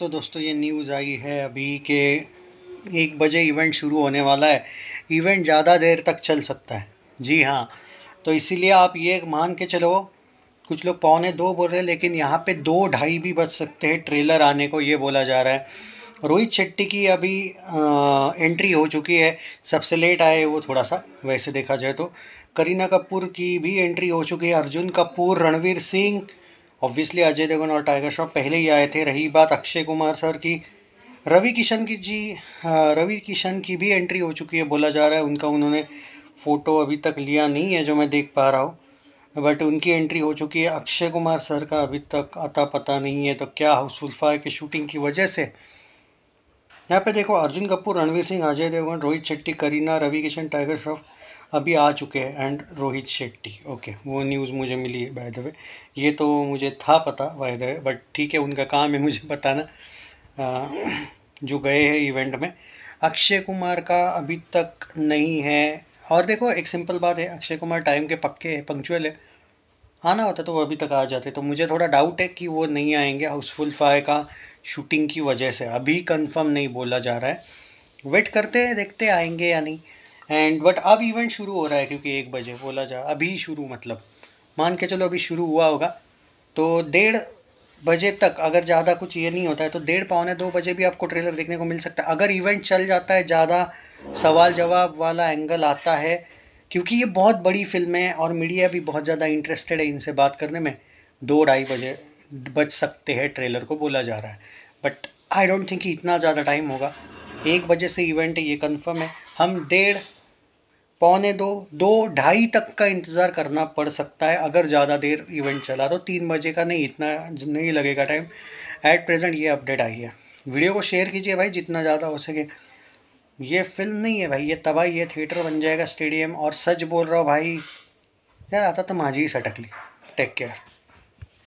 तो दोस्तों ये न्यूज़ आई है अभी के एक बजे इवेंट शुरू होने वाला है इवेंट ज़्यादा देर तक चल सकता है जी हाँ तो इसीलिए आप ये मान के चलो कुछ लोग पौने दो बोल रहे हैं लेकिन यहाँ पे दो ढाई भी बच सकते हैं ट्रेलर आने को ये बोला जा रहा है रोहित शेट्टी की अभी आ, एंट्री हो चुकी है सबसे लेट आए वो थोड़ा सा वैसे देखा जाए तो करीना कपूर की भी एंट्री हो चुकी है अर्जुन कपूर रणवीर सिंह ऑब्वियसली अजय देवगन और टाइगर श्रॉफ पहले ही आए थे रही बात अक्षय कुमार सर की रवि किशन की जी हाँ, रवि किशन की भी एंट्री हो चुकी है बोला जा रहा है उनका उन्होंने फ़ोटो अभी तक लिया नहीं है जो मैं देख पा रहा हूँ बट उनकी एंट्री हो चुकी है अक्षय कुमार सर का अभी तक अता पता नहीं है तो क्या हाउसफुल है कि शूटिंग की वजह से यहाँ पे देखो अर्जुन कपूर रणवीर सिंह अजय देवगन रोहित शेट्टी करीना रवि किशन टाइगर श्रॉफ अभी आ चुके हैं एंड रोहित शेट्टी ओके वो न्यूज़ मुझे मिली है बाय द वे ये तो मुझे था पता बाय द वे बट ठीक है उनका काम है मुझे बताना ना जो गए हैं इवेंट में अक्षय कुमार का अभी तक नहीं है और देखो एक सिंपल बात है अक्षय कुमार टाइम के पक्के है पंक्चुअल है आना होता तो वो अभी तक आ जाते तो मुझे थोड़ा डाउट है कि वो नहीं आएंगे हाउसफुल फाइव का शूटिंग की वजह से अभी कंफर्म नहीं बोला जा रहा है वेट करते हैं देखते आएंगे या नहीं एंड बट अब इवेंट शुरू हो रहा है क्योंकि एक बजे बोला जा अभी शुरू मतलब मान के चलो अभी शुरू हुआ होगा तो डेढ़ बजे तक अगर ज़्यादा कुछ ये नहीं होता है तो डेढ़ पौने दो बजे भी आपको ट्रेलर देखने को मिल सकता है अगर इवेंट चल जाता है ज़्यादा सवाल जवाब वाला एंगल आता है क्योंकि ये बहुत बड़ी फिल्म है और मीडिया भी बहुत ज़्यादा इंटरेस्टेड है इनसे बात करने में दो ढाई बजे बच सकते हैं ट्रेलर को बोला जा रहा है बट आई डोंट थिंक इतना ज़्यादा टाइम होगा एक बजे से इवेंट ये कन्फर्म है हम डेढ़ पौने दो दो ढाई तक का इंतज़ार करना पड़ सकता है अगर ज़्यादा देर इवेंट चला तो तीन बजे का नहीं इतना नहीं लगेगा टाइम एट प्रेजेंट ये अपडेट आई है वीडियो को शेयर कीजिए भाई जितना ज़्यादा हो सके ये फिल्म नहीं है भाई ये तबाही ये थिएटर बन जाएगा स्टेडियम और सच बोल रहा हूँ भाई यार आता तो माझी ही सटक ली टेक केयर